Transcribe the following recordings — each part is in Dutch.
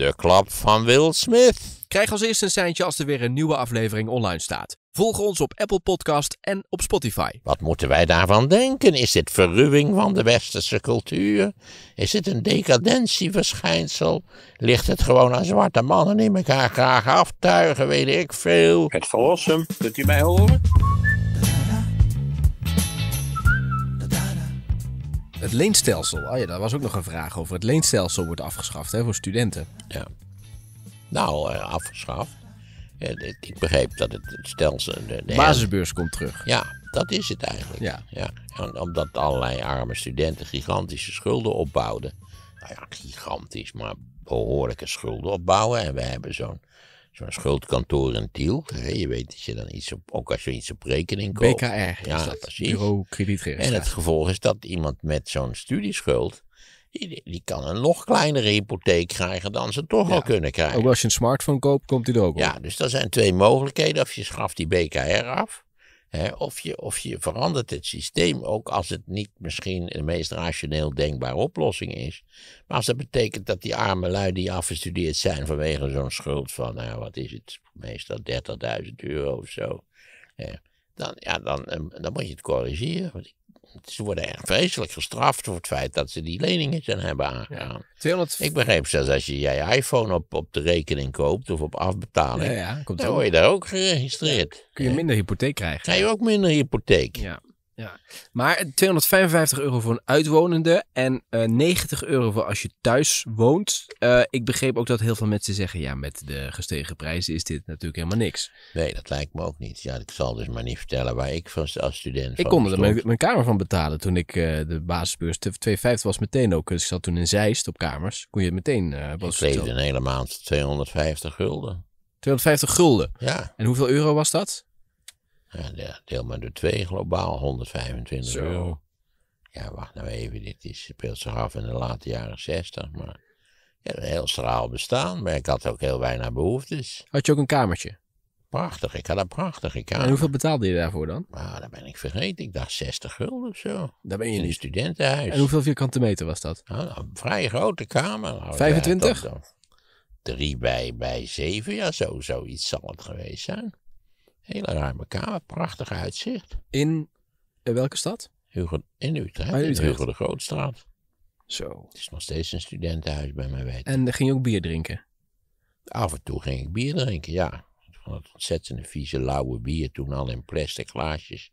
De klap van Will Smith. Krijg als eerste een seintje als er weer een nieuwe aflevering online staat. Volg ons op Apple Podcast en op Spotify. Wat moeten wij daarvan denken? Is dit verruwing van de westerse cultuur? Is dit een decadentieverschijnsel? Ligt het gewoon aan zwarte mannen die elkaar graag aftuigen, weet ik veel? Het verlossen, kunt u mij horen? Het leenstelsel. Ah ja, daar was ook nog een vraag over. Het leenstelsel wordt afgeschaft hè, voor studenten. Ja. Nou, eh, afgeschaft. ik begreep dat het, stelsel. De, basisbeurs komt terug. Ja, dat is het eigenlijk. Ja. ja. omdat allerlei arme studenten gigantische schulden opbouwden. Nou ja, gigantisch, maar behoorlijke schulden opbouwen. En we hebben zo'n zo'n schuldkantoor in Tiel. Je weet dat je dan iets op, ook als je iets op rekening koopt. BKR, ja, dat, precies. Bureau En het gevolg is dat iemand met zo'n studieschuld. Die, kan een nog kleinere hypotheek krijgen dan ze toch al kunnen krijgen. Ook als je een smartphone koopt, komt die er ook op. Ja, dus dat zijn twee mogelijkheden. Of je schaft die BKR af of, je, of je verandert het systeem, ook als het niet misschien de meest rationeel denkbare oplossing is. Maar als dat betekent dat die arme lui die afgestudeerd zijn vanwege zo'n schuld van, nou, wat is het, meestal 30.000 euro of zo. dan, ja, dan, eh, dan moet je het corrigeren. Want ze worden echt vreselijk gestraft voor het feit dat ze die leningen zijn hebben aangegaan. Ja, Ik begreep zelfs als je je iPhone op, op de rekening koopt of op afbetaling, komt dan word je daar ook geregistreerd. Kun je minder hypotheek krijgen. Krijg je ook minder hypotheek. Ja. Ja. Maar 255 euro voor een uitwonende en uh, eh, 90 euro voor als je thuis woont. Eh, ik begreep ook dat heel veel mensen zeggen, ja, met de gestegen prijzen is dit natuurlijk helemaal niks. Nee, dat lijkt me ook niet. Ja, ik zal dus maar niet vertellen waar ik van als student Ik kon er mijn, mijn, kamer van betalen toen ik eh, de basisbeurs 250 was meteen ook. Dus ik zat toen in Zeist op kamers. Kon je meteen... ik leefde een hele maand 250 gulden. 250 gulden? Ja. En hoeveel euro was dat? Ja, deel maar door twee, globaal 125 euro. Ja, wacht nou even, dit is, speelt zich af in de late jaren 60, maar ja, een heel straal bestaan, maar ik had ook heel weinig behoeftes. Had je ook een kamertje? Prachtig, ik had een prachtige kamer. En hoeveel betaalde je daarvoor dan? Nou, dat ben ik vergeten. Ik dacht 60 gulden of zo. Daar ben je in een studentenhuis. En hoeveel vierkante meter was dat? Nou, een vrij grote kamer. 25? 3 drie bij, bij zeven, ja, zo, zoiets zal het geweest zijn. Hele ruime kamer, prachtig uitzicht. In eh, welke stad? in Utrecht, ah, in Utrecht. Hugo de Grootstraat. Zo. Het is nog steeds een studentenhuis bij mij weten. En ging je ook bier drinken? Af en toe ging ik bier drinken, ja. Van het ontzettende vieze lauwe bier, toen al in plastic glaasjes.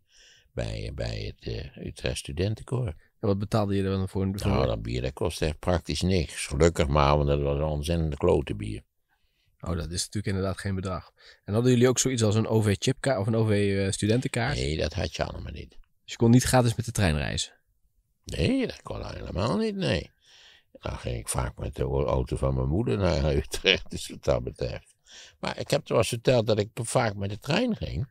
Bij, bij het uh, Utrecht Studentenkoor. En wat betaalde je er dan voor? voor? Nou, dat bier dat kostte echt praktisch niks. Gelukkig maar, want dat was een ontzettend klote bier. Oh, dat is natuurlijk inderdaad geen bedrag. En hadden jullie ook zoiets als een OV-chipkaart of een OV-studentenkaart? Nee, dat had je allemaal niet. Dus je kon niet gratis met de trein reizen? Nee, dat kon helemaal niet, nee. Dan nou, ging ik vaak met de auto van mijn moeder naar Utrecht, dus wat dat betreft. Maar ik heb er wel eens verteld dat ik vaak met de trein ging.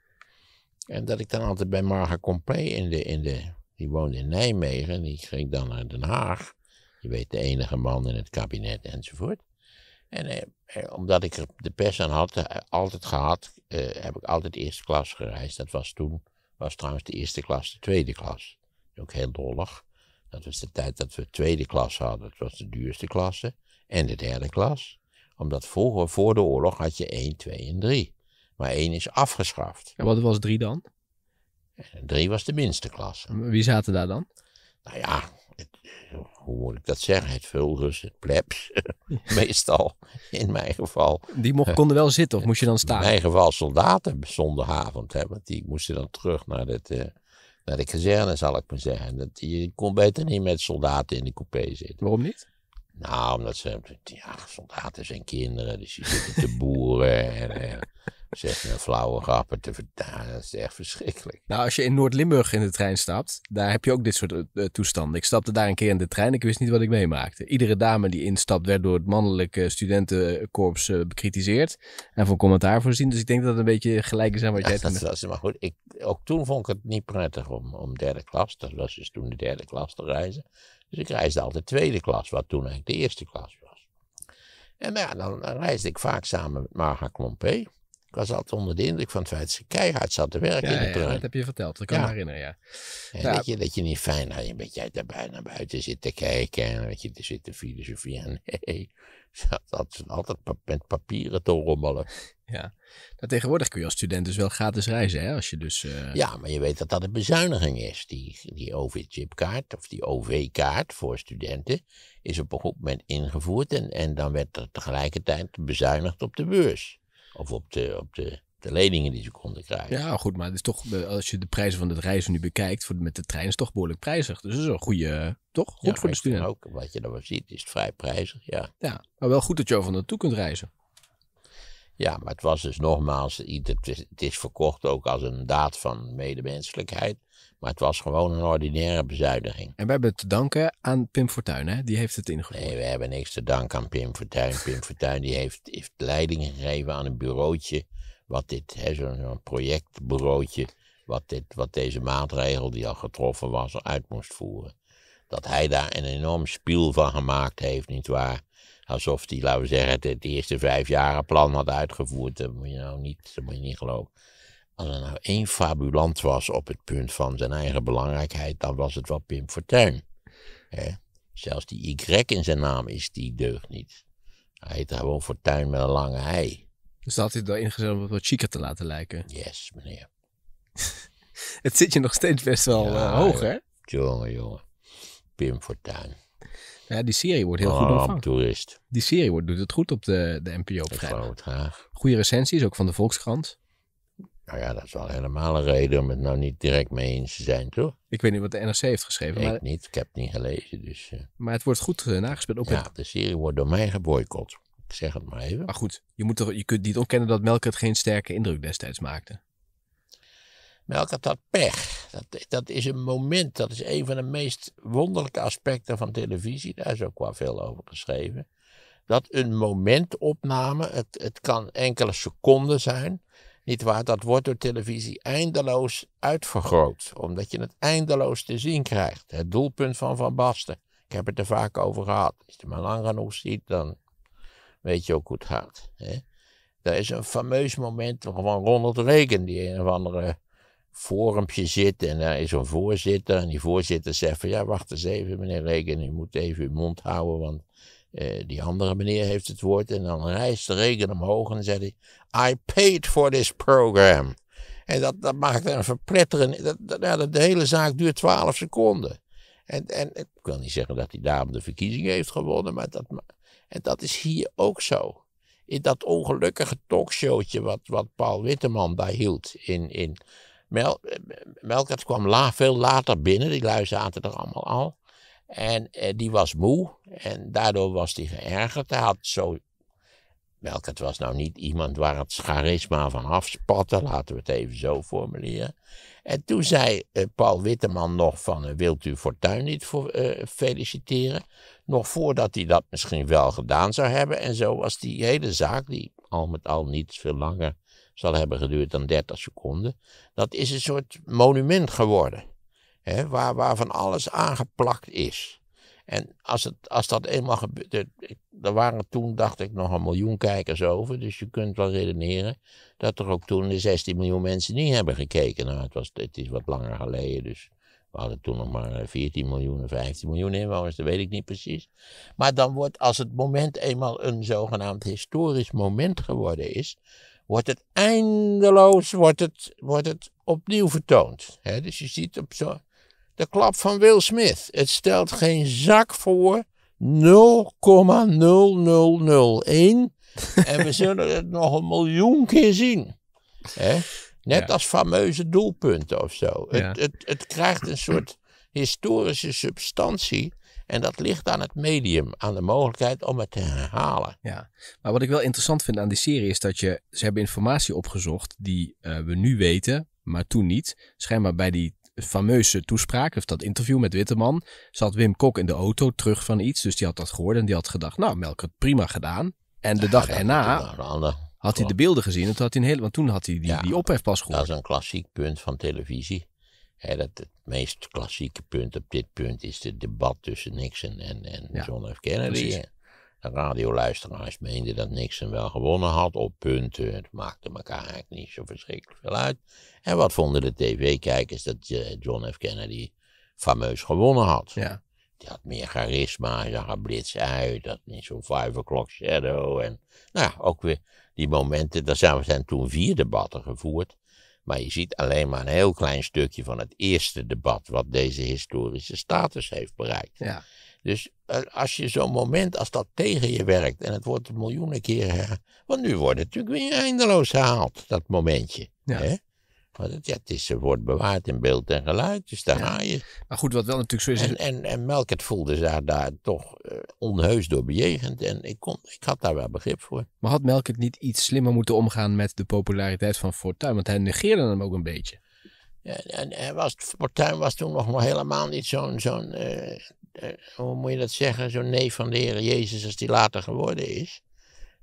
En dat ik dan altijd bij Marga Compé in de, in de... Die woonde in Nijmegen en die ging dan naar Den Haag. Je weet, de enige man in het kabinet enzovoort. En eh, eh, omdat ik er de pers aan had, eh, altijd gehad, eh, heb ik altijd eerste klas gereisd. Dat was toen, was trouwens de eerste klas de tweede klas. Ook heel dollig. Dat was de tijd dat we tweede klas hadden. Dat was de duurste klasse. En de derde klas. Omdat vroeger, voor de oorlog, had je 1, 2 en 3. Maar 1 is afgeschaft. En wat was 3 dan? 3 was de minste klasse. Wie zaten daar dan? nou ja, het, hoe moet ik dat zeggen? Het vulgus, het plebs, meestal in mijn geval. Die mocht, konden wel zitten of moest je dan staan? In mijn geval soldaten zonder hè, want die moesten dan terug naar, het, eh, naar de kazerne, zal ik maar zeggen. Dat, je kon beter niet met soldaten in de coupé zitten. Waarom niet? Nou, omdat ze, ja, soldaten zijn kinderen, dus die zitten te boeren en... Eh, Zeg, een flauwe grappen te vertalen, dat is echt verschrikkelijk. Nou, als je in Noord-Limburg in de trein stapt, daar heb je ook dit soort uh, toestanden. Ik stapte daar een keer in de trein, ik wist niet wat ik meemaakte. Iedere dame die instapt werd door het mannelijke studentenkorps eh, bekritiseerd en voor commentaar voorzien. Dus ik denk dat het een beetje gelijk is aan wat ja, jij... Dat, dat, maar goed, ik, ook toen vond ik het niet prettig om, om derde klas, dat was dus toen de derde klas te reizen. Dus ik reisde altijd tweede klas, wat toen eigenlijk de eerste klas was. En ja, dan reisde ik vaak samen met Marga Klompé was altijd onder de indruk van het feit dat ze keihard zat te werken ja, in de Ja, dat heb je verteld, dat kan ik me herinneren, ja. En dat, je, dat je niet fijn had, een beetje daar naar buiten zit te kijken en dat je er zit te filosoferen. Nee, ze is altijd met papieren te rommelen. Ja, nou, tegenwoordig kun je als student dus wel gratis reizen, hè? Als je dus, eh, Ja, maar je weet dat dat een bezuiniging is. Die, die OV-chipkaart of die OV-kaart voor studenten is op een goed moment ingevoerd en, en dan werd er tegelijkertijd bezuinigd op de beurs. Of op de, op de, de leningen die ze konden krijgen. Ja, goed, maar het is toch, als je de prijzen van het reizen nu bekijkt, voor, met de trein is het toch behoorlijk prijzig. Dus dat is een goede, toch? Goed voor de student. Ook, wat je dan wel ziet, is het vrij prijzig, ja. Ja, maar wel goed dat je over naartoe kunt reizen. Ja, maar het was dus nogmaals, het is verkocht ook als een daad van medemenselijkheid. Maar het was gewoon een ordinaire bezuiniging. En we hebben te danken aan Pim Fortuyn, hè? Die heeft het ingevoerd. Nee, we hebben niks te danken aan Pim Fortuyn. Pim Fortuyn die heeft, heeft leiding gegeven aan een bureautje. Wat dit, zo'n projectbureautje. Wat, dit, wat deze maatregel die al getroffen was, uit moest voeren. Dat hij daar een enorm spiel van gemaakt heeft, nietwaar? alsof die, laten we zeggen, het, het eerste plan had uitgevoerd. Dat moet je nou niet, dat moet je niet geloven. Als er nou één fabulant was op het punt van zijn eigen belangrijkheid, dan was het wel Pim Fortuyn. He? Zelfs die Y in zijn naam is, die deugt niet. Hij heet gewoon Fortuyn met een lange ei. Dus dat had hij erin gezet om het wat chiquer te laten lijken? Yes, meneer. het zit je nog steeds best wel eh, hoog, hè? Jongen, jongen. Pim Fortuyn. Ja, die serie wordt heel goed oh, ontvangen. Die serie wordt, doet het goed op de, de NPO op vrijdag. Goede recensies, ook van de Volkskrant. Nou ja, dat is wel helemaal een reden om het nou niet direct mee eens te zijn, toch? Ik weet niet wat de NRC heeft geschreven. Ik niet, ik heb het niet gelezen. Dus, eh. Maar het wordt goed uh, nagespeeld. Ook ja, de serie wordt door mij geboycott. Ik zeg het maar even. Maar goed, je, moet toch, je kunt niet ontkennen dat Melk het geen sterke indruk destijds maakte. Melk nou, had pech. Dat, dat is een moment, dat is een van de meest wonderlijke aspecten van televisie. Daar is ook wel veel over geschreven. Dat een momentopname, het, het kan enkele seconden zijn, niet waar, dat wordt door televisie eindeloos uitvergroot. Omdat je het eindeloos te zien krijgt. Het doelpunt van Van Basten. Ik heb het er vaak over gehad. Als je het maar lang genoeg ziet, dan weet je ook hoe het gaat. Hè? Er is een fameus moment van Ronald Reagan, die een of andere forumpje zit en daar is een voorzitter. En die voorzitter zegt van ja, wacht eens even meneer Regen, u moet even uw mond houden, want eh, die andere meneer heeft het woord. En dan rijst de Regen omhoog en zegt hij, I paid for this program. En dat, dat maakt een verpletterend, dat, dat, de hele zaak duurt 12 seconden. En, en ik wil niet zeggen dat die dame de verkiezingen heeft gewonnen, maar dat, en dat is hier ook zo. In dat ongelukkige talkshowtje wat, wat Paul Witteman daar hield in, in Mel, Melkert kwam veel later binnen, die lui zaten er allemaal al. En eh, die was moe en daardoor was hij geërgerd. Hij had zo. Melkert was nou niet iemand waar het charisma van afspatte, laten we het even zo formuleren. En toen zei eh, Paul Witteman nog van, eh, wilt u Fortuin niet voor, eh, feliciteren? Nog voordat hij dat misschien wel gedaan zou hebben. En zo was die hele zaak, die al met al niet veel langer zal hebben geduurd dan 30 seconden. Dat is een soort monument geworden, hè, waar, van alles aangeplakt is. En als, het, als dat eenmaal gebeurt. Er waren toen, dacht ik, nog een miljoen kijkers over. Dus je kunt wel redeneren dat er ook toen de 16 miljoen mensen niet hebben gekeken. Nou, het, was, het is wat langer geleden, dus we hadden toen nog maar 14 eh, miljoen, 15 miljoen inwoners, dat weet ik niet precies. Maar dan wordt, als het moment eenmaal een zogenaamd historisch moment geworden is, wordt het eindeloos wordt het, wordt het opnieuw vertoond. dus je ziet op zo, de klap van Will Smith. Het stelt geen zak voor. 0,0001. en we zullen het nog een miljoen keer zien. net als fameuze doelpunten of zo. Het, het, het krijgt een soort historische substantie en dat ligt aan het medium, aan de mogelijkheid om het te herhalen. Ja, maar wat ik wel interessant vind aan die serie is dat je, ze hebben informatie opgezocht die eh, we nu weten, maar toen niet. Schijnbaar bij die fameuze toespraak, of dat interview met Witteman, zat Wim Kok in de auto terug van iets. Dus die had dat gehoord en die had gedacht, nou Melk het prima gedaan. En de dag erna had hij de beelden gezien. En toen had hij een want toen had hij die, die ophef pas gehoord. Dat is een klassiek punt van televisie. He, dat het meest klassieke punt op dit punt is het debat tussen Nixon en, en John F. Kennedy. De radioluisteraars meenden dat Nixon wel gewonnen had op punten. Het maakte elkaar eigenlijk niet zo verschrikkelijk veel uit. En wat vonden de tv-kijkers dat eh, John F. Kennedy fameus gewonnen had? Ja. Die had meer charisma, hij zag er blits uit, dat niet zo'n five o'clock shadow. En nou, ook weer die momenten, daar zijn, zijn toen vier debatten gevoerd. Maar je ziet alleen maar een heel klein stukje van het eerste debat wat deze historische status heeft bereikt. Ja. Dus eh, als je zo'n moment, als dat tegen je werkt en het wordt miljoenen keren. Want nu wordt het natuurlijk weer eindeloos gehaald, dat momentje. Ja. Hè? het, ja, het eh, wordt bewaard in beeld en geluid, dus daar ja. je. Maar goed, wat wel natuurlijk zo is... En, en, Melkert voelde zich daar toch eh, onheus door bejegend en ik, kon, ik had daar wel begrip voor. Maar had Melkert niet iets slimmer moeten omgaan met de populariteit van Fortuin? Want hij negeerde hem ook een beetje. Ja, en, hij was, Fortuyn was toen nog helemaal niet zo'n, zo'n eh, hoe moet je dat zeggen, zo'n neef van de Heer Jezus als die later geworden is.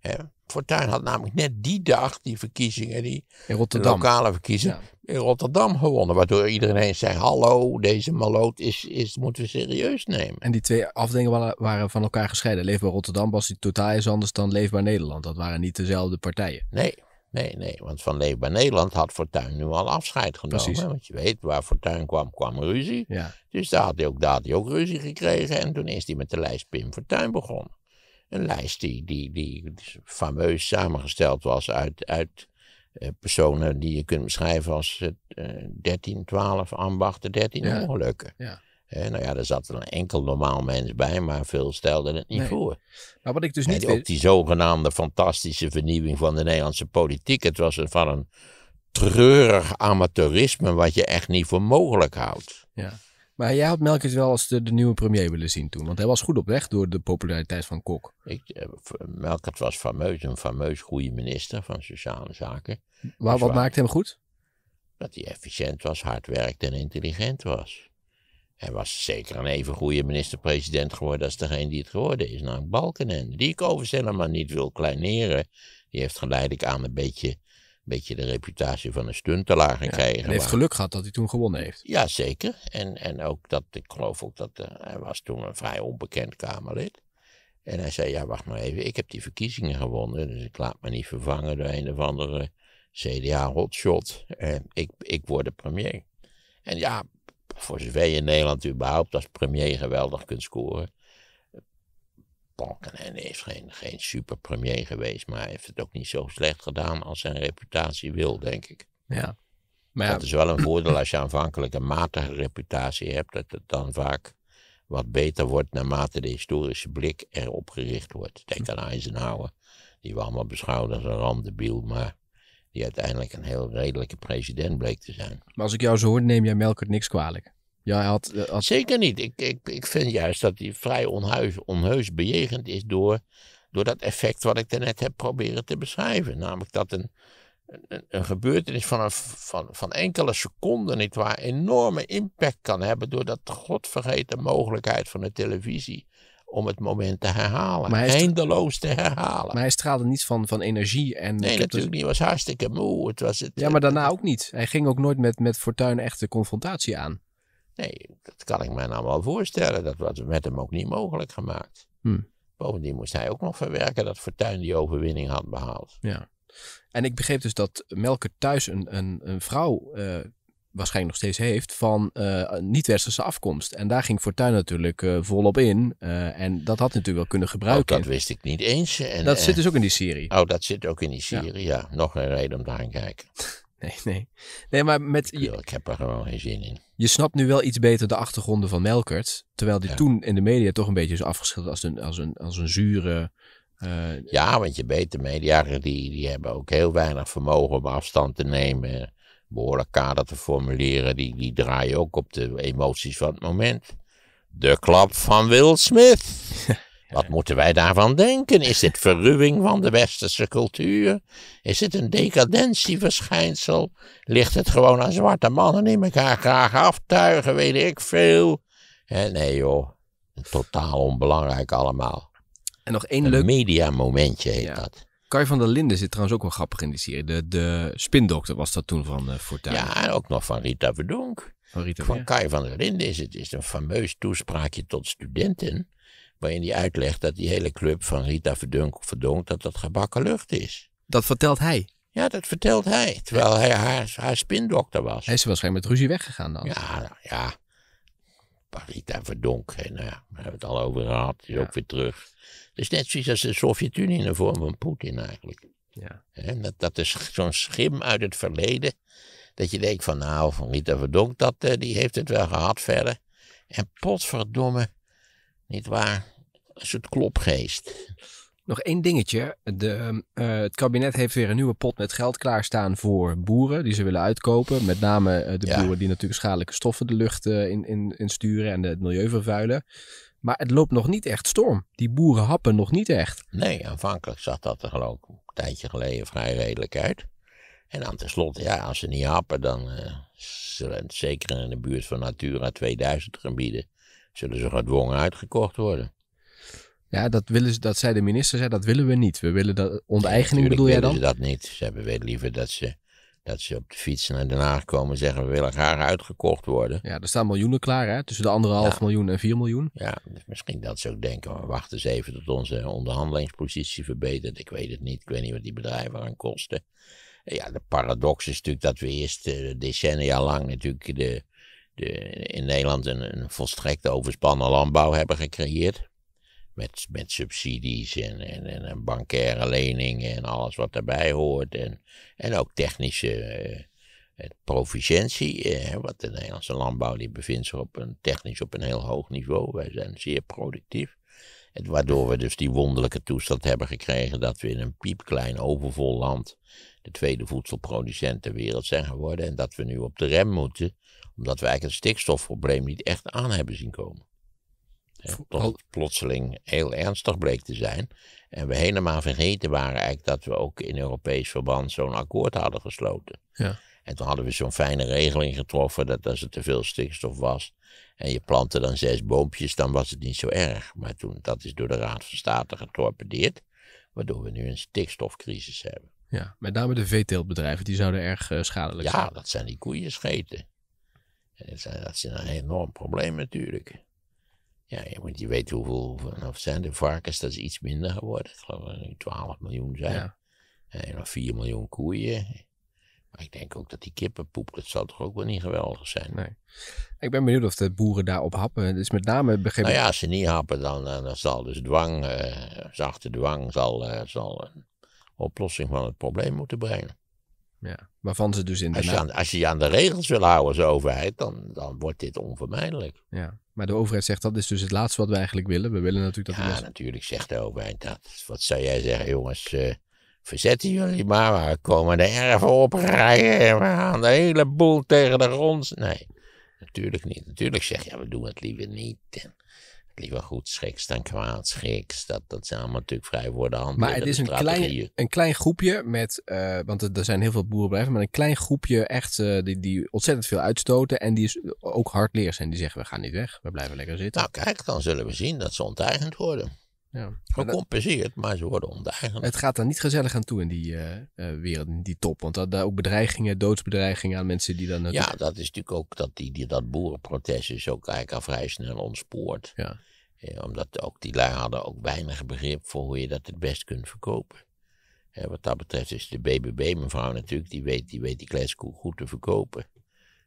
Hè. Fortuyn had namelijk net die dag die verkiezingen, die lokale verkiezingen, in Rotterdam gewonnen. Waardoor iedereen zei, hallo, deze maloot is, is, moeten we serieus nemen. En die twee afdelingen waren van elkaar gescheiden. Leefbaar Rotterdam was die totaal is anders dan Leefbaar Nederland. Dat waren niet dezelfde partijen. Nee, Nee, nee, want van Leefbaar Nederland had Fortuyn nu al afscheid genomen. Want je weet, waar Fortuyn kwam, kwam ruzie. Ja. Dus daar had, hij ook, daar ook ruzie gekregen. En toen is hij met de lijst Pim Fortuyn begonnen. Een lijst die, die, die fameus samengesteld was uit, uit eh, personen die je kunt beschrijven als uh, 13, 12 ambachten, 13 ja. ongelukken. Ja. nou ja, er zat een enkel normaal mens bij, maar veel stelden het niet voor. Maar nou, wat ik dus niet Ook die zogenaamde fantastische vernieuwing van de Nederlandse politiek. Het was een, van een treurig amateurisme wat je echt niet voor mogelijk houdt. Ja. Maar jij had Melkert wel als de, nieuwe premier willen zien toen. Want hij was goed op weg door de populariteit van Kok. Ik, eh, Melkert was fameus, een fameus goede minister van Sociale Zaken. Maar dus wat maakte hem goed? Dat hij efficiënt was, hard werkte en intelligent was. Hij was zeker een even goede minister-president geworden als degene die het geworden is, namelijk Balkenende. Die ik overigens helemaal niet wil kleineren. Die heeft geleidelijk aan een beetje beetje de reputatie van een stuntelaar gekregen. Ja, en hij heeft geluk gehad dat hij toen gewonnen heeft. Ja, zeker. En, en ook dat, ik geloof ook dat eh, hij was toen een vrij onbekend Kamerlid. En hij zei, ja, wacht maar even, ik heb die verkiezingen gewonnen, dus ik laat me niet vervangen door een of andere CDA-hotshot. ik, ik word de premier. En ja, voor zover je in Nederland überhaupt als premier geweldig kunt scoren, hij is geen, geen super premier geweest, maar heeft het ook niet zo slecht gedaan als zijn reputatie wil, denk ik. Ja. Maar ja. Dat is wel een voordeel als je aanvankelijk een matige reputatie hebt, dat het dan vaak wat beter wordt naarmate de historische blik erop gericht wordt. Denk aan Eisenhower, die we allemaal beschouwden als een ramdebiel, maar die uiteindelijk een heel redelijke president bleek te zijn. Maar als ik jou zo hoor, neem jij Melkert niks kwalijk? Ja, eh, Zeker niet. Ik, ik, ik vind juist dat hij vrij onheus onheus bejegend is door, door dat effect wat ik daarnet heb proberen te beschrijven. Namelijk dat een, een, een gebeurtenis van, een, van, van enkele seconden, waar enorme impact kan hebben door dat godvergeten mogelijkheid van de televisie om het moment te herhalen. eindeloos te herhalen. Maar hij straalde niet van, van energie. En nee, dus- natuurlijk niet. Hij was hartstikke moe. Het was het, ja, maar daarna ook niet. Hij ging ook nooit met, met Fortuin confrontatie aan. Nee, dat kan ik me nou wel voorstellen. Dat was met hem ook niet mogelijk gemaakt. Hmm. Bovendien moest hij ook nog verwerken dat Fortuin die overwinning had behaald. Ja. En ik begreep dus dat Melker thuis een, een, een vrouw eh, waarschijnlijk nog steeds heeft van eh, niet-westerse afkomst. En daar ging Fortuin natuurlijk eh, volop in. en dat had natuurlijk wel kunnen nou, gebruiken. dat wist ik niet eens. En, dat zit dus ook in die serie. Oh, dat zit ook in die serie, ja. Nog een reden om te kijken. Nee, nee. Nee, maar met... Je, ik heb er gewoon geen zin in. Je snapt nu wel iets beter de achtergronden van Melkert. Terwijl die toen in de media toch een beetje is afgeschilderd als een, als een, als een zure... Eh, ja, want je weet, de media die, die hebben ook heel weinig vermogen om afstand te nemen. Behoorlijk kader te formuleren. Die, die draaien ook op de emoties van het moment. De klap van Will Smith. Wat moeten wij daarvan denken? Is dit verruwing van de westerse cultuur? Is dit een decadentieverschijnsel? Ligt het gewoon aan zwarte mannen die elkaar graag aftuigen, weet ik veel? nee joh, totaal onbelangrijk allemaal. En nog één een leuk... mediamomentje heet dat. Kai van der Linden zit trouwens ook wel grappig in die serie. De, spindokter was dat toen van Fortuin. Eh, Fortuyn. Ja, en ook nog van Rita Verdonk. Van, Rita, van Kai van der Linden is het is een fameus toespraakje tot studenten waarin hij uitlegt dat die hele club van Rita Verdunk, Verdonk, dat dat gebakken lucht is. Dat vertelt hij? Ja, dat vertelt hij, terwijl hij haar, haar spindokter was. Hij is waarschijnlijk met ruzie weggegaan dan? Ja, nou ja. Rita Verdonk, nou ja, we hebben het al over gehad, is ook weer terug. Het is net zoiets als de Sovjet-Unie in de vorm van Poetin eigenlijk. Ja. dat, dat is zo'n schim uit het verleden, dat je denkt van nou, van Rita Verdonk, dat, eh, die heeft het wel gehad verder. En potverdomme, niet waar, een soort klopgeest. Nog één dingetje. De, ehm, eh, het kabinet heeft weer een nieuwe pot met geld klaarstaan voor boeren die ze willen uitkopen. Met name eh, de boeren die natuurlijk schadelijke stoffen de lucht uh, in, in, in, sturen en het milieu vervuilen. Maar het loopt nog niet echt storm. Die boeren happen nog niet echt. Nee, aanvankelijk zag dat er geloof ik een tijdje geleden vrij redelijk uit. En dan tenslotte, ja, als ze niet happen, dan zullen zeker in de buurt van Natura 2000 gebieden, zullen ze gedwongen uitgekocht worden. Ja, dat, willen ze, dat zei de minister, zei, dat willen we niet. We willen dat, onteigening ja, bedoel jij dan? Ze dat niet. Ze hebben weer liever dat ze, dat ze op de fiets naar Den Haag komen en zeggen we willen graag uitgekocht worden. Ja, er staan miljoenen klaar hè, tussen de anderhalf miljoen en vier miljoen. Ja, dus misschien dat ze ook denken, oh, wachten eens even tot onze onderhandelingspositie verbetert. Ik weet het niet, ik weet niet wat die bedrijven aan kosten. Ja, de paradox is natuurlijk dat we eerst eh, decennia lang natuurlijk de, de, in Nederland een, een volstrekt overspannen landbouw hebben gecreëerd. Met, met subsidies en, en, en bankaire leningen en alles wat daarbij hoort. En, en ook technische uh, proficiëntie. Uh, want de Nederlandse landbouw die bevindt zich op een, technisch op een heel hoog niveau. Wij zijn zeer productief. waardoor we dus die wonderlijke toestand hebben gekregen dat we in een piepklein overvol land de tweede voedselproducent ter wereld zijn geworden. En dat we nu op de rem moeten, omdat we eigenlijk het stikstofprobleem niet echt aan hebben zien komen. Tot oh. plotseling heel ernstig bleek te zijn. En we helemaal vergeten waren eigenlijk dat we ook in Europees verband zo'n akkoord hadden gesloten. Ja. En toen hadden we zo'n fijne regeling getroffen dat als er te veel stikstof was en je plantte dan zes boompjes, dan was het niet zo erg. Maar toen, dat is door de Raad van State getorpedeerd, waardoor we nu een stikstofcrisis hebben. Ja, met name de veeteeltbedrijven, die zouden erg eh, schadelijk ja, zijn. Ja, dat zijn die koeien scheten. Dat, dat is een enorm probleem natuurlijk. Ja, je, moet, je weet hoeveel, hoeveel of nou, zijn de varkens, dat is iets minder geworden. Ik geloof dat er 12 miljoen zijn. Eh, en nog 4 miljoen koeien. Maar ik denk ook dat die kippenpoep, dat zal toch ook wel niet geweldig zijn. Nee. Ik ben benieuwd of de boeren daarop happen. Dus met name begin... Nou ja, als ze niet happen, dan, dan zal dus dwang, eh, zachte dwang, zal, eh, zal een oplossing van het probleem moeten brengen. Ja, waarvan ze dus inderdaad... Als je aan, als je, aan de regels wil houden als overheid, dan, dan wordt dit onvermijdelijk. Ja. Maar de overheid zegt dat is dus het laatste wat we eigenlijk willen. We willen natuurlijk dat. Ja, natuurlijk zegt de overheid dat. Wat zou jij zeggen, jongens? Uh, verzetten jullie maar, we komen de erf oprijden, en we gaan de hele boel tegen de grond. Nee, natuurlijk niet. Natuurlijk zeg je, ja, we doen het liever niet. En liever goed schiks dan kwaad schiks. Dat, dat zijn allemaal natuurlijk vrij woorden Maar het is een klein, een klein groepje met, eh, want er, zijn heel veel boeren blijven maar een klein groepje echt eh, die, die ontzettend veel uitstoten en die is ook hardleers en die zeggen we gaan niet weg, we blijven lekker zitten. Nou kijk, dan zullen we zien dat ze onteigend worden. Ja. Gecompenseerd, maar ze worden ondeigend. Het gaat daar niet gezellig aan toe in die eh, eh, wereld, in die top. Want daar ook bedreigingen, doodsbedreigingen aan mensen die dan... Ja, dat is natuurlijk ook dat, die, die, dat boerenprotest is ook eigenlijk al vrij snel ontspoord. Ja. Eh, omdat ook die lui hadden ook weinig begrip voor hoe je dat het best kunt verkopen. wat dat betreft is de BBB-mevrouw natuurlijk, die weet die, weet die kletskoe goed te verkopen.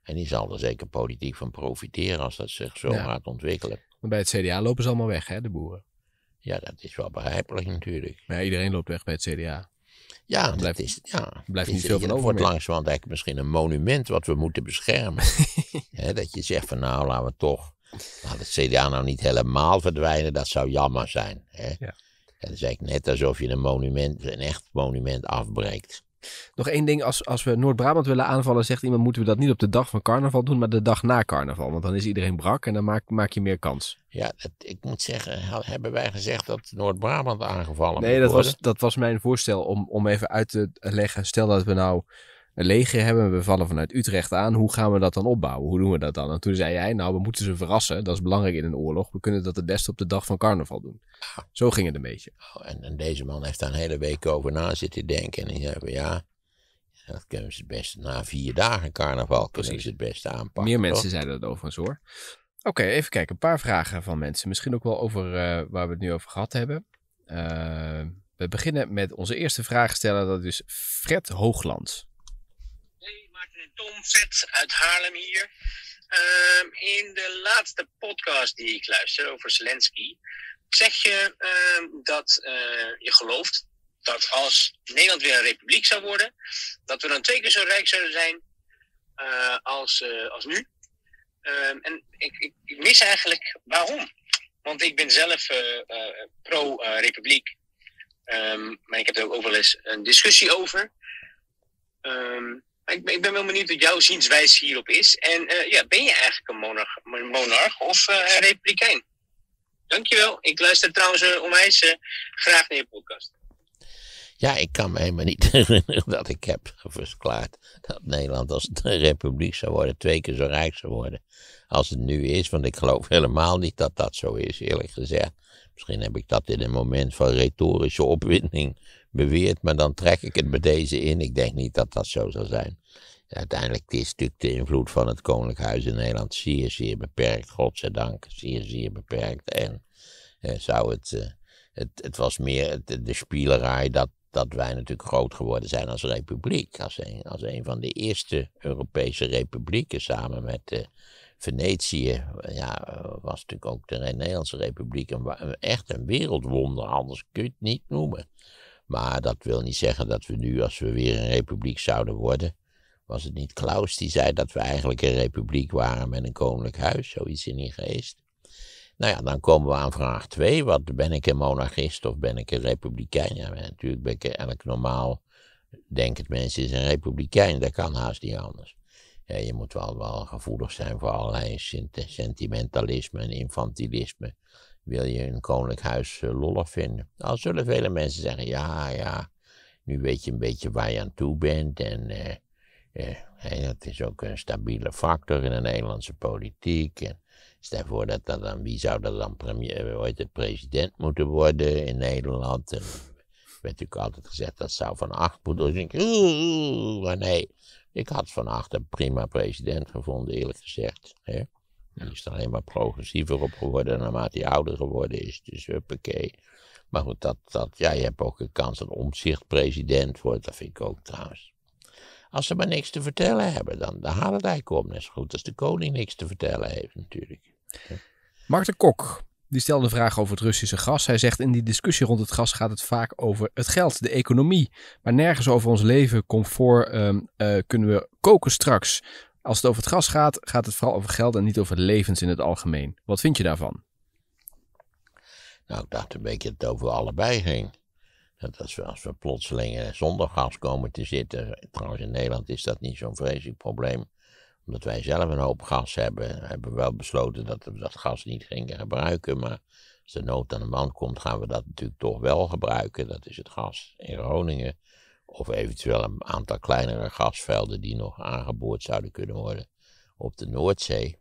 En die zal er zeker politiek van profiteren als dat zich zo ja. gaat ontwikkelen. Maar bij het CDA lopen ze allemaal weg, hè, de boeren? Ja, dat is wel begrijpelijk natuurlijk. Maar iedereen loopt weg bij het CDA. Ja, dat blijft, is, ja, blijft niet veel van over. Het wordt eigenlijk misschien een monument wat we moeten beschermen. dat je zegt van nou, laten we toch, laat het CDA nou niet helemaal verdwijnen, dat zou jammer zijn. Hè? Ja. Dat is eigenlijk net alsof je een monument, een echt monument afbreekt. Nog één ding, als, als we Noord-Brabant willen aanvallen, zegt iemand, moeten we dat niet op de dag van carnaval doen, maar de dag na carnaval. Want dan is iedereen brak en dan maak, maak je meer kans. Ja, ik moet zeggen, hebben wij gezegd dat Noord-Brabant aangevallen Nee, dat was, dat was mijn voorstel om, om even uit te leggen. Stel dat we nou een leger hebben. We vallen vanuit Utrecht aan. Hoe gaan we dat dan opbouwen? Hoe doen we dat dan? En toen zei jij, nou, we moeten ze verrassen. Dat is belangrijk in een oorlog. We kunnen dat het beste op de dag van carnaval doen. Zo ging het een beetje. Oh, en, en, deze man heeft daar een hele week over na zitten denken. En hij zei, ja, dat kunnen ze het beste na vier dagen carnaval Precies. het beste aanpakken. Meer mensen zeiden dat overigens hoor. Oké, even kijken. Een paar vragen van mensen. Misschien ook wel over eh, waar we het nu over gehad hebben. Eh, we beginnen met onze eerste vraagsteller. Dat is Fred Hoogland. Tom Vet uit Haarlem hier. Ehm, in de laatste podcast die ik luister over Zelensky, zeg je ehm, dat eh, je gelooft dat als Nederland weer een republiek zou worden, dat we dan twee keer zo rijk zouden zijn eh, als, eh, als nu. Ehm, en ik, ik, mis eigenlijk waarom. Want ik ben zelf pro-republiek. maar ik heb er ook wel eens een discussie over. Um, ik, ik, ben wel benieuwd wat jouw zienswijze hierop is. En eh, ja, ben je eigenlijk een monarch, monarch of uh, een republikein? Dankjewel. Ik luister trouwens om eh, onwijs graag naar je podcast. Ja, ik kan me helemaal niet dat ik heb verklaard dat Nederland als een republiek zou worden, twee keer zo rijk zou worden als het nu is. Want ik geloof helemaal niet dat dat zo is, eerlijk gezegd. Misschien heb ik dat in een moment van retorische opwinding beweert, maar dan trek ik het bij deze in. Ik denk niet dat dat zo zal zijn. Uiteindelijk is natuurlijk de invloed van het Koninklijk in Nederland zeer, zeer beperkt. Godzijdank, zeer, zeer beperkt. En eh, zou het, eh, het, het was meer de spielerij dat, dat wij natuurlijk groot geworden zijn als republiek. Als een, als een van de eerste Europese republieken samen met eh, Venetië. Ja, eh, was natuurlijk ook de Nederlandse republiek een, echt een wereldwonder, anders kun je het niet noemen. Maar dat wil niet zeggen dat we nu, als we weer een republiek zouden worden. Was het niet Klaus die zei dat we eigenlijk een republiek waren met een koninklijk huis? Zoiets in die geest. Nou ja, dan komen we aan vraag 2. Wat ben ik een monarchist of ben ik een republikein? Ja, natuurlijk ben ik elk normaal denkend mens is een republikein. Dat kan haast niet anders. je moet wel, wel gevoelig zijn voor allerlei sentimentalisme en infantilisme wil je een koninklijk huis eh, lollig vinden? Al nou, zullen vele mensen zeggen, ja, ja, nu weet je een beetje waar je aan toe bent. En eh, eh, dat is ook een stabiele factor in de Nederlandse politiek. En stel voor dat, dat dan, wie zou dat dan premier, ooit het president moeten worden in Nederland? En werd natuurlijk altijd gezegd, dat zou Van Acht moeten. Dus ik ik, maar nee, ik had Van Acht een prima president gevonden, eerlijk gezegd. Hè? Die is er alleen maar progressiever op geworden naarmate hij ouder geworden is. Dus oké. Maar goed, dat, dat, ja, je hebt ook een kans dat omzicht president wordt. Dat vind ik ook trouwens. Als ze maar niks te vertellen hebben, dan, dan haal het eigenlijk Net zo goed als de koning niks te vertellen heeft natuurlijk. Mark Kok, die stelde een vraag over het Russische gas. Hij zegt in die discussie rond het gas gaat het vaak over het geld, de economie. Maar nergens over ons leven, comfort ehm, eh, kunnen we koken straks. Als het over het gas gaat, gaat het vooral over geld en niet over levens in het algemeen. Wat vind je daarvan? Nou, ik dacht een beetje dat het over allebei ging. Dat als we, als we plotseling eh, zonder gas komen te zitten. Trouwens, in Nederland is dat niet zo'n vreselijk probleem. Omdat wij zelf een hoop gas hebben. We hebben wel besloten dat we dat gas niet gingen gebruiken. Maar als de nood aan de man komt, gaan we dat natuurlijk toch wel gebruiken. Dat is het gas in Groningen. Of eventueel een aantal kleinere gasvelden die nog aangeboord zouden kunnen worden op de Noordzee.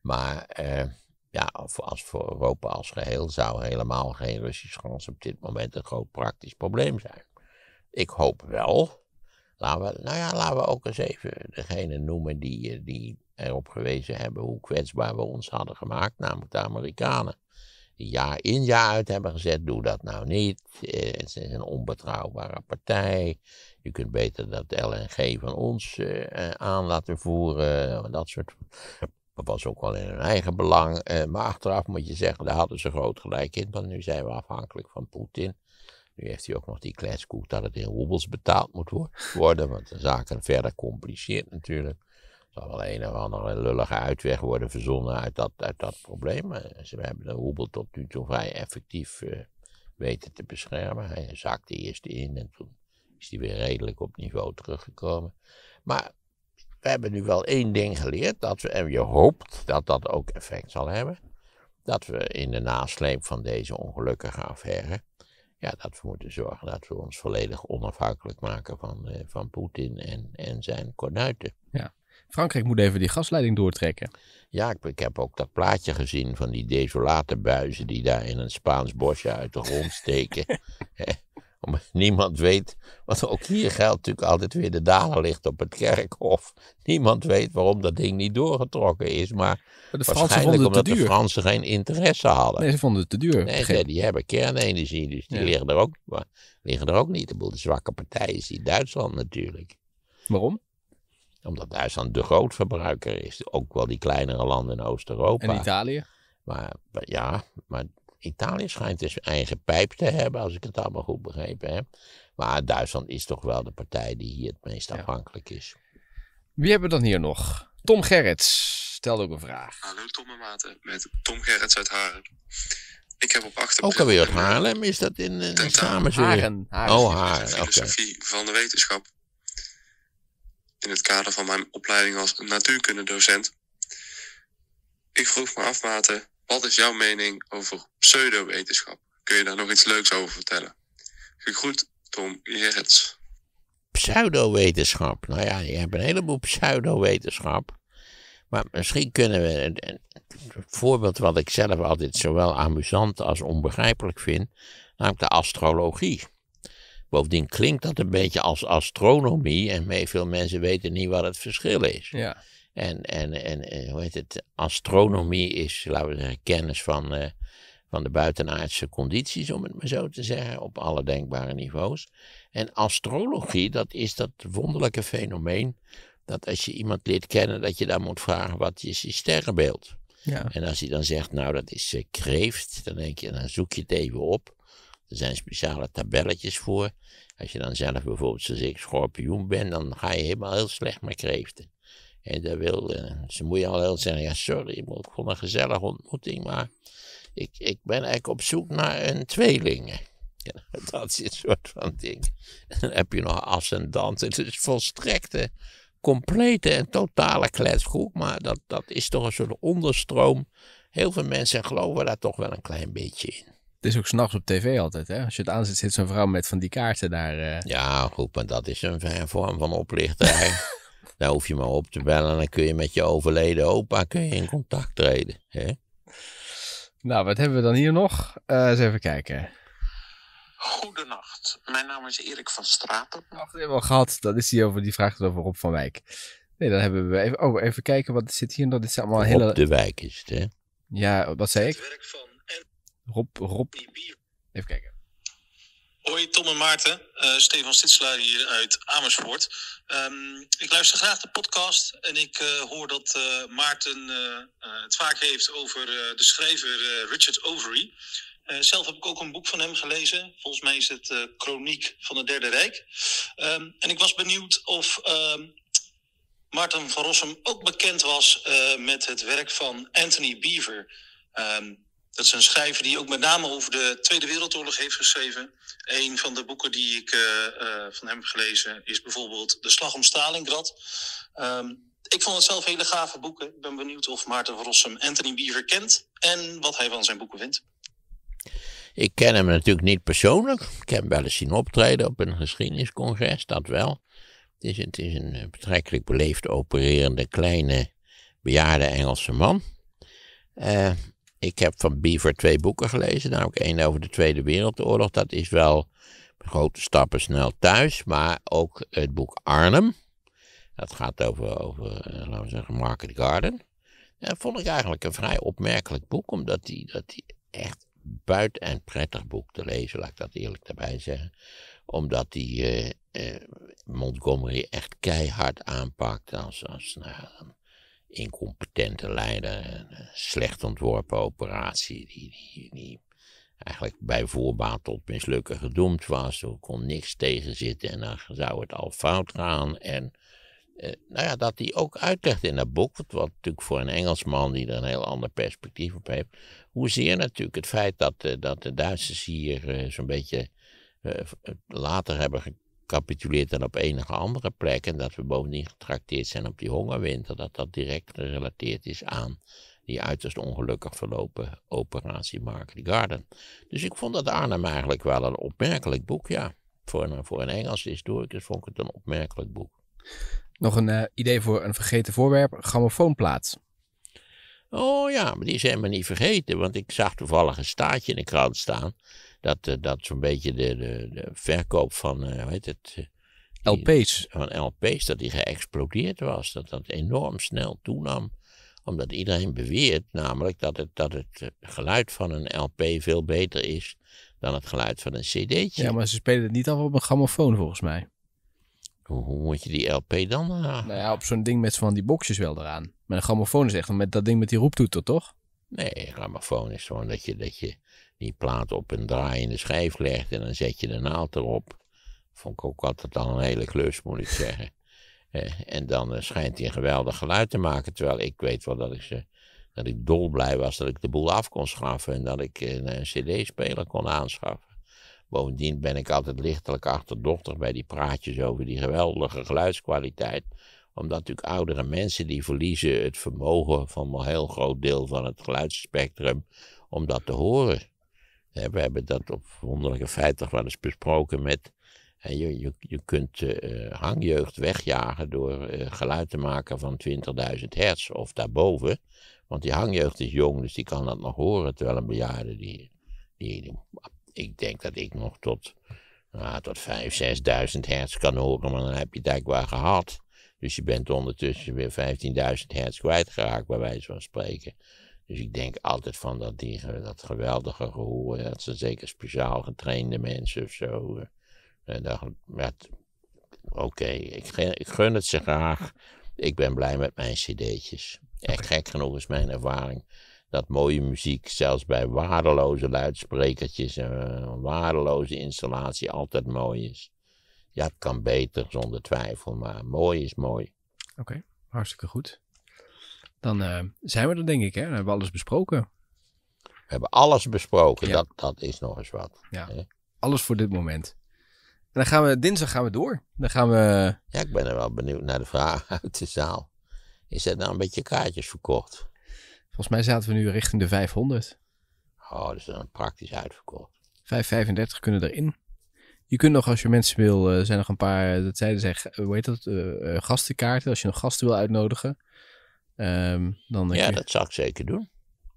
Maar eh, ja, als voor Europa als geheel zou helemaal geen Russisch gas op dit moment een groot praktisch probleem zijn. Ik hoop wel. Laten we, nou ja, laten we ook eens even degene noemen die, eh, die erop gewezen hebben hoe kwetsbaar we ons hadden gemaakt, namelijk de Amerikanen jaar in jaar uit hebben gezet, doe dat nou niet. Eh, het is een onbetrouwbare partij. Je kunt beter dat LNG van ons eh, eh, aan laten voeren. Dat soort. Dat was ook wel in hun eigen belang. maar achteraf moet je zeggen, daar hadden ze groot gelijk in, want nu zijn we afhankelijk van Poetin. Nu heeft hij ook nog die kletskoek dat het in roebels betaald moet worden, want de zaken verder compliceert natuurlijk zal wel een of andere lullige uitweg worden verzonnen uit dat, uit dat probleem. We eh, hebben de hoebel tot nu toe vrij effectief eh, weten te beschermen. Hij zakte eerst in en toen is hij weer redelijk op niveau teruggekomen. Maar we hebben nu wel één ding geleerd, dat we, en je hoopt dat dat ook effect zal hebben, dat we in de nasleep van deze ongelukkige affaire, ja, dat we moeten zorgen dat we ons volledig onafhankelijk maken van, eh, van Poetin en, en zijn kornuiten. Ja, Frankrijk moet even die gasleiding doortrekken. Ja, ik, ik, heb ook dat plaatje gezien van die desolate buizen die daar in een Spaans bosje uit de grond steken. Niemand weet, want ook hier geldt natuurlijk altijd weer de dalen ligt op het kerkhof. Niemand weet waarom dat ding niet doorgetrokken is, maar, waarschijnlijk omdat de Fransen geen interesse hadden. Nee, ze vonden het te duur. Nee, die hebben kernenergie, dus die liggen, er ook, liggen er ook niet. De zwakke partij is die Duitsland natuurlijk. Waarom? Omdat Duitsland de grootverbruiker is. Ook wel die kleinere landen in Oost-Europa. En Italië? Maar ja, maar Italië schijnt dus eigen pijp te hebben, als ik het allemaal goed begrepen heb. Maar Duitsland is toch wel de partij die hier het meest afhankelijk is. Wie hebben we dan hier nog? Tom Gerrits stelde ook een vraag. Hallo Tom en Maarten, met Tom Gerrits uit Haren. Ik heb op achtergrond. Ook alweer uit eh, Haarlem? Is dat in, in eh, Oh, Haren. filosofie van de wetenschap in het kader van mijn opleiding als natuurkundedocent. Ik vroeg me af, wat is jouw mening over pseudowetenschap? Kun je daar nog iets leuks over vertellen? Gegroet, Tom Gerrits. Pseudowetenschap. Nou ja, je hebt een heleboel pseudowetenschap. Maar misschien kunnen we. Het voorbeeld wat ik zelf altijd zowel amusant als onbegrijpelijk vind. Namelijk de astrologie. Bovendien klinkt dat een beetje als astronomie en veel mensen weten niet wat het verschil is. Ja. En, en, en eh, hoe heet het? Astronomie is, laten we zeggen, kennis van, eh, van de buitenaardse condities, om het maar zo te zeggen, op alle denkbare niveaus. En astrologie, dat is dat wonderlijke fenomeen dat als je iemand leert kennen, dat je dan moet vragen wat is je sterrenbeeld. Ja. En als hij dan zegt, nou dat is eh, kreeft, dan denk je, dan zoek je het even op. Er zijn speciale tabelletjes voor. Als je dan zelf bijvoorbeeld, zoals ik, schorpioen bent, dan ga je helemaal heel slecht met kreeften. En daar wil, eh, ze moet je al heel zeggen, ja sorry, ik vond een gezellige ontmoeting, maar ik, ik ben eigenlijk op zoek naar een tweeling. dat is een soort van ding. dan heb je nog ascendanten. Dus het is volstrekte, complete en totale kletsgroep, maar dat, dat is toch een soort onderstroom. Heel veel mensen geloven daar toch wel een klein beetje in. Het is ook s'nachts op tv altijd, hè? Als je het aanzet, zit zo'n vrouw met van die kaarten daar. Eh. Ja, goed, maar dat is een, vorm van oplichterij. daar hoef je maar op te bellen en dan kun je met je overleden opa kun je in contact treden. Hè? Nou, wat hebben we dan hier nog? Eh, eens even kijken. Goedenacht, mijn naam is Erik van Straten. Ach, dat hebben we al gehad. Dat is die over, die vraag over Rob van Wijk. Nee, dan hebben we even, oh, even kijken, wat zit hier nog? Dit zijn allemaal Rob hele... de Wijk is het, hè? Ja, wat zei ik? Het werk van Rob, Rob. Even kijken. Hoi Tom en Maarten, uh, Stefan Stitselaar hier uit Amersfoort. Ehm, ik luister graag de podcast en ik eh, hoor dat eh, Maarten het vaak heeft over de schrijver Richard Overy. zelf heb ik ook een boek van hem gelezen. Volgens mij is het Chroniek van het Derde Rijk. Ehm, en ik was benieuwd of ehm, Maarten van Rossum ook bekend was met het werk van Anthony Beaver. Um, dat is een schrijver die ook met name over de Tweede Wereldoorlog heeft geschreven. Een van de boeken die ik eh, eh, van hem heb gelezen is bijvoorbeeld De Slag om Stalingrad. Ehm, ik vond het zelf hele gave boeken. Ik ben benieuwd of Maarten van Rossum Anthony Beaver kent en wat hij van zijn boeken vindt. Ik ken hem natuurlijk niet persoonlijk. Ik heb hem wel eens zien optreden op een geschiedeniscongres, dat wel. Het is, het is een eh, betrekkelijk beleefd opererende kleine bejaarde Engelse man. Eh ik heb van Beaver twee boeken gelezen, namelijk één over de Tweede Wereldoorlog. Dat is wel grote stappen snel thuis, maar ook het boek Arnhem. Dat gaat over, over eh, laten we zeggen, Market Garden. Dat vond ik eigenlijk een vrij opmerkelijk boek, omdat die, dat die echt buiten en prettig boek te lezen, laat ik dat eerlijk daarbij zeggen. Omdat die eh, eh, Montgomery echt keihard aanpakt als, als nou, incompetente leider, een eh, slecht ontworpen operatie, die, eigenlijk bij voorbaat tot mislukken gedoemd was. Er kon niks tegen zitten en dan zou het al fout gaan. En eh, nou ja, dat hij ook uitlegt in dat boek, wat, natuurlijk voor een Engelsman die er een heel ander perspectief op heeft, hoezeer natuurlijk het feit dat, eh, dat de Duitsers hier eh, zo'n beetje later hebben capituleert dan op enige andere plek. En dat we bovendien getrakteerd zijn op die hongerwinter, dat dat direct gerelateerd is aan die uiterst ongelukkig verlopen operatie Market Garden. Dus ik vond dat Arnhem eigenlijk wel een opmerkelijk boek, ja. Voor een, voor een Engelse historicus vond ik het een opmerkelijk boek. Nog een eh, idee voor een vergeten voorwerp, grammofoonplaat. Oh ja, maar die zijn we niet vergeten, want ik zag toevallig een staatje in de krant staan dat, eh, dat zo'n beetje de, de, de, verkoop van, eh, het? Eh, LP's. Van LP's, dat die geëxplodeerd was. Dat dat enorm snel toenam. Omdat iedereen beweert namelijk dat het, dat het geluid van een LP veel beter is dan het geluid van een cd'tje. Ja, maar ze spelen het niet af op een grammofoon volgens mij. Hoe, hoe moet je die LP dan? Nou ja, op zo'n ding met van die boxjes wel eraan. Maar een grammofoon is echt met dat ding met die roeptoeter, toch? Nee, grammofoon is gewoon dat je, dat je die plaat op een draaiende schijf legt en dan zet je de naald erop. Vond ik ook altijd al een hele klus, moet ik zeggen. Eh, en dan eh, schijnt hij een geweldig geluid te maken. Terwijl ik weet wel dat ik, ze, dat ik dolblij was dat ik de boel af kon schaffen. En dat ik eh, een CD-speler kon aanschaffen. Bovendien ben ik altijd lichtelijk achterdochtig bij die praatjes over die geweldige geluidskwaliteit omdat natuurlijk oudere mensen die verliezen het vermogen van een heel groot deel van het geluidsspectrum om dat te horen. We hebben dat op wonderlijke feiten wel eens besproken met. Je, je, je kunt eh, eh, hangjeugd wegjagen door eh, geluid te maken van 20.000 hertz of daarboven. Want die hangjeugd is jong, dus die kan dat nog horen. Terwijl een bejaarde, die, die, ik denk dat ik nog tot, nou, tot 5.000, 6.000 hertz kan horen. Maar dan heb je het eigenlijk wel gehad. Dus je bent ondertussen weer 15.000 hertz kwijtgeraakt, bij wijze van spreken. Dus ik denk altijd van dat, die, dat geweldige gehoor, dat zijn zeker speciaal getrainde mensen of zo. En eh, eh, dan oké, ik, gun het ze graag. Ik ben blij met mijn cd'tjes. En gek genoeg is mijn ervaring dat mooie muziek zelfs bij waardeloze luidsprekertjes en eh, waardeloze installatie altijd mooi is. Ja, het kan beter zonder twijfel, maar mooi is mooi. Oké, hartstikke goed. Dan eh, zijn we er denk ik, hè? Dan hebben we alles besproken. We hebben alles besproken, dat, dat is nog eens wat. Ja, alles voor dit moment. En dan gaan we, dinsdag gaan we door. Dan gaan we... Ja, ik ben er wel benieuwd naar de vraag uit de zaal. Is er nou een beetje kaartjes verkocht? Volgens mij zaten we nu richting de 500. Oh, dus dan praktisch uitverkocht. 5,35 kunnen erin. Je kunt nog, als je mensen wil, uh, zijn nog een paar, eh, dat zeiden zij, hoe heet dat, eh, gastenkaarten. Als je nog gasten wil uitnodigen, ehm, dan... Ja, dat zou ik zeker doen.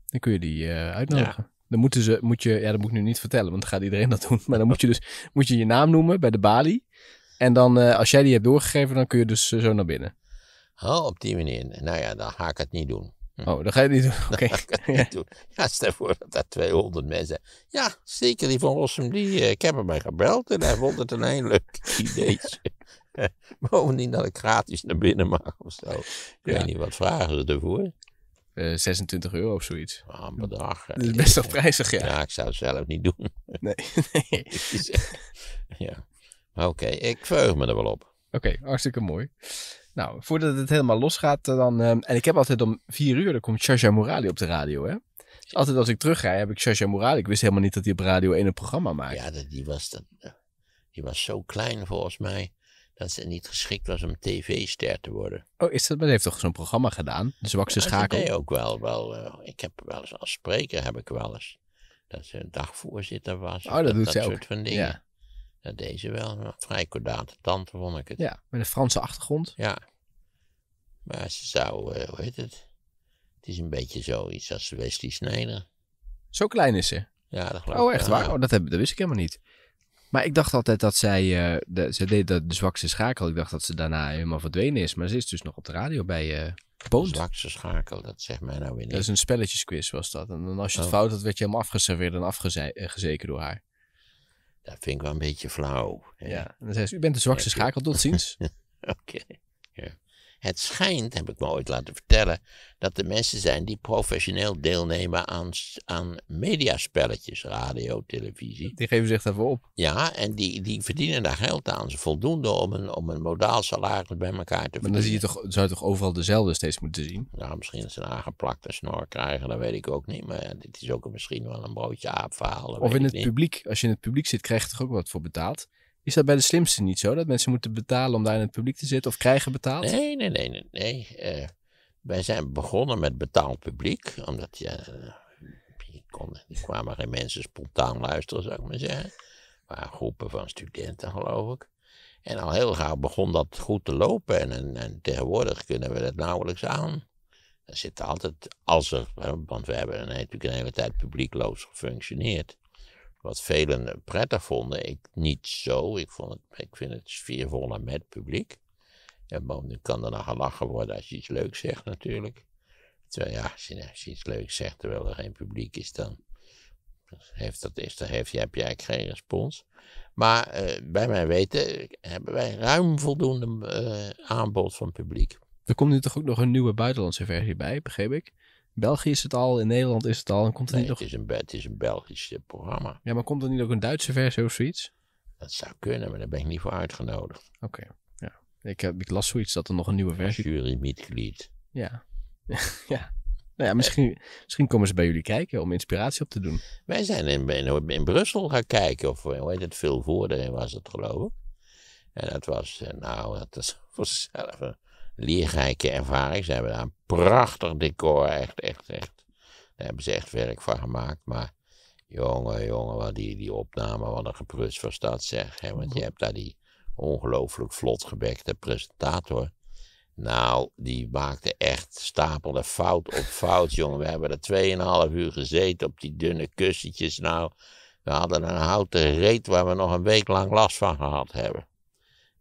Dan kun je die uitnodigen. Dan moeten ze, moet je, ja, dat moet ik nu niet vertellen, want dan gaat iedereen dat doen. Maar dan moet je dus, moet je je naam noemen bij de balie. En dan, als jij die hebt doorgegeven, dan kun je dus zo naar binnen. Oh, op die manier. Nou ja, dan ga ik het niet doen. Hm. Oh, dat ga je niet doen. Oké. Okay. je Ja, stel voor dat daar 200 mensen. Ja, zeker die van Rossum, die, eh, ik heb hem gebeld en hij vond het een heel leuk idee. Bovendien dat ik gratis naar binnen mag of zo. Ik weet niet, wat vragen ze ervoor? 26 eh, euro of zoiets. Ah, een bedrag. Dat is best wel prijzig, ja. Ja, ik zou het zelf niet doen. Nee. nee. ja. Oké, ik verheug me er wel op. Oké, hartstikke mooi. Nou, voordat het helemaal losgaat, eh, dan. Eh, en ik heb altijd om vier uur, dan komt Shasha Morali op de radio, hè? Dus altijd als ik terugrij, heb ik Shasha Morali. Ik wist helemaal niet dat hij op Radio 1 een programma maakte. Ja, die was, dan, eh, die was zo klein volgens mij dat ze niet geschikt was om tv-ster te worden. Oh, is dat? Maar heeft toch zo'n programma gedaan? De zwakste schakel? Nee, ook wel. wel uh, ik heb wel eens als spreker heb ik wel eens dat ze een dagvoorzitter was. Oh, dat, doet dat ze soort ook. van dingen deze wel. Een vrij kordate tante vond ik het. Ja, met een Franse achtergrond. Ja. Maar ze zou, eh, hoe heet het? Het is een beetje zoiets als Wesley Snijder. Zo klein is ze? Ja, dat geloof oh, ik. Oh, echt waar? Oh, dat, heb, dat wist ik helemaal niet. Maar ik dacht altijd dat zij, eh, de, ze deed dat de zwakste schakel. Ik dacht dat ze daarna helemaal verdwenen is. Maar ze is dus nog op de radio bij uh, eh, Boont. De zwakste schakel, dat zegt mij nou weer niet. Dat is een spelletjesquiz was dat. En dan als je het oh. fout had, werd je helemaal afgeserveerd en afgezekerd door haar. Dat vind ik wel een beetje flauw. Ja, en dan zei ze, u bent de zwakste schakel, tot ziens. Oké, ja. Het schijnt, heb ik me ooit laten vertellen, dat er mensen zijn die professioneel deelnemen aan, aan mediaspelletjes, radio, televisie. Die geven zich daarvoor op. Ja, en die, die verdienen daar geld aan. Ze voldoende om een, om een modaal salaris bij elkaar te verdienen. Maar dan zie je toch, zou je toch overal dezelfde steeds moeten zien? Nou, misschien dat ze een aangeplakte snor krijgen, dat weet ik ook niet. Maar dit is ook misschien wel een broodje aap Of in het publiek, als je in het publiek zit, krijg je toch ook wat voor betaald? Is dat bij de slimste niet zo? Dat mensen moeten betalen om daar in het publiek te zitten of krijgen betaald? Nee, nee, nee, nee. nee. Eh, wij zijn begonnen met betaald publiek, omdat je kon, er kwamen geen mensen spontaan luisteren, zou ik maar zeggen. Maar groepen van studenten, geloof ik. En al heel gauw begon dat goed te lopen. En, en, en tegenwoordig kunnen we dat nauwelijks aan. Er zit altijd, als er, want we hebben natuurlijk een hele tijd publiekloos gefunctioneerd wat velen eh, prettig vonden. Ik niet zo. Ik, vond het, ik vind het sfeervoller met publiek. En bovendien kan er nog gelachen worden als je iets leuks zegt natuurlijk. Terwijl ja, als je, iets leuks zegt terwijl er geen publiek is, dan heeft dat, is, dan heeft, heb je eigenlijk geen respons. Maar eh, bij mijn weten eh, hebben wij ruim voldoende aanbod van publiek. Er komt nu toch ook nog een nieuwe buitenlandse versie bij, begreep ik? België is het al, in Nederland is het al. En komt er niet nog... het, is een, het is een Belgisch eh, programma. Ja, maar komt er niet ook een Duitse versie of zoiets? Dat zou kunnen, maar daar ben ik niet voor uitgenodigd. Oké, ja. Ik, heb, eh, ik las zoiets dat er nog een nieuwe versie... Jurymitglied. Ja. ja. Nou ja, misschien, misschien komen ze bij jullie kijken om inspiratie op te doen. Wij zijn in, in, Brussel gaan kijken, of eh, hoe heet het, veel voordeel was het geloof ik. En dat was, nou, dat is vanzelf leerrijke ervaring. Ze hebben daar een prachtig decor, echt, echt, echt. Daar hebben ze echt werk van gemaakt. Maar jongen, jongen, wat die, die opname, wat een geprust van staat zeg. Hè? Want je hebt daar die ongelooflijk vlot gebekte presentator. Nou, die maakte echt stapelde fout op fout, jongen. We hebben er 2,5 uur gezeten op die dunne kussentjes. Nou, we hadden een houten reet waar we nog een week lang last van gehad hebben.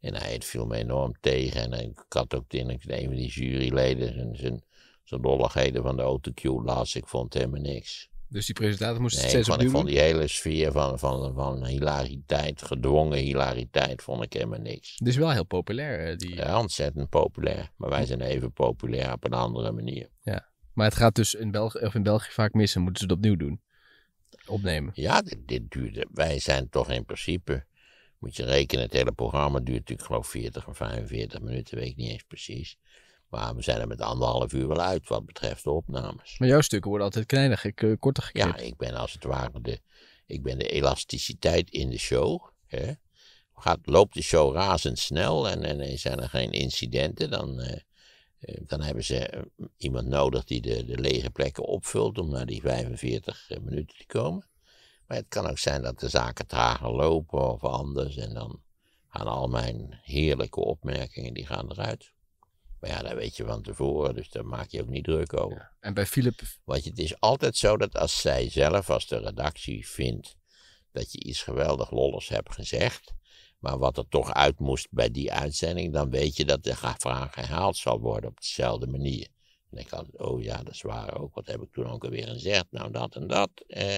En hij, het viel me enorm tegen. En ik had ook in een van die juryleden zijn, zijn, zijn lolligheden van de autocue las. Ik vond helemaal niks. Dus die presentatie moest nee, steeds ik vond, ik vond die hele sfeer van, van, van hilariteit, gedwongen hilariteit, vond ik helemaal niks. Dus wel heel populair. Eh, die... Ja, ontzettend populair. Maar wij zijn even populair op een andere manier. Ja, maar het gaat dus in, België of in België vaak missen. moeten ze het opnieuw doen. Opnemen. Ja, dit, dit duurde. Wij zijn toch in principe moet je rekenen, het hele programma duurt natuurlijk geloof 40 of 45 minuten, weet ik niet eens precies. Maar we zijn er met anderhalf uur wel uit wat betreft de opnames. Maar jouw stukken worden altijd kleiner, ik, eh, korter geknipt. Ja, ik ben als het ware de, ik ben de elasticiteit in de show. Hè. Gaat, loopt de show razendsnel en, en, zijn er geen incidenten, dan, eh, eh, dan hebben ze iemand nodig die de, de lege plekken opvult om naar die 45 minuten te komen. Maar het kan ook zijn dat de zaken trager lopen of anders. En dan gaan al mijn heerlijke opmerkingen die gaan eruit. Maar ja, daar weet je van tevoren, dus daar maak je ook niet druk over. En bij Philip? Want het is altijd zo dat als zij zelf, als de redactie vindt dat je iets geweldig lollers hebt gezegd, maar wat er toch uit moest bij die uitzending, dan weet je dat de vraag herhaald zal worden op dezelfde manier. En ik had, oh ja, dat is waar ook, wat heb ik toen ook alweer gezegd, nou dat en dat. Eh,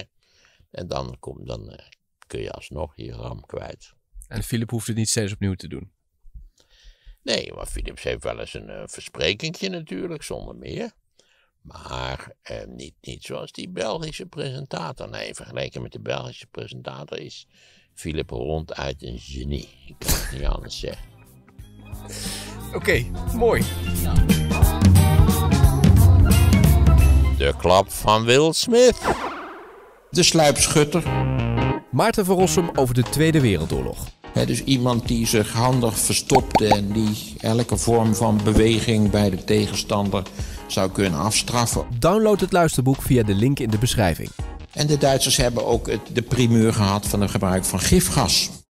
en dan, kom, dan eh, kun je alsnog je RAM kwijt. En Philip hoeft het niet steeds opnieuw te doen? Nee, maar Philips heeft wel eens een uh, versprekingje natuurlijk, zonder meer. Maar eh, niet, niet zoals die Belgische presentator. Nee, vergeleken met de Belgische presentator is Philip ronduit een genie. Ik kan het niet anders zeggen. Oké, mooi. De klap van Will Smith de sluipschutter. Maarten van Rossum over de Tweede Wereldoorlog. He, dus iemand die zich handig verstopte en die elke vorm van beweging bij de tegenstander zou kunnen afstraffen. Download het luisterboek via de link in de beschrijving. En de Duitsers hebben ook het, de primeur gehad van het gebruik van gifgas.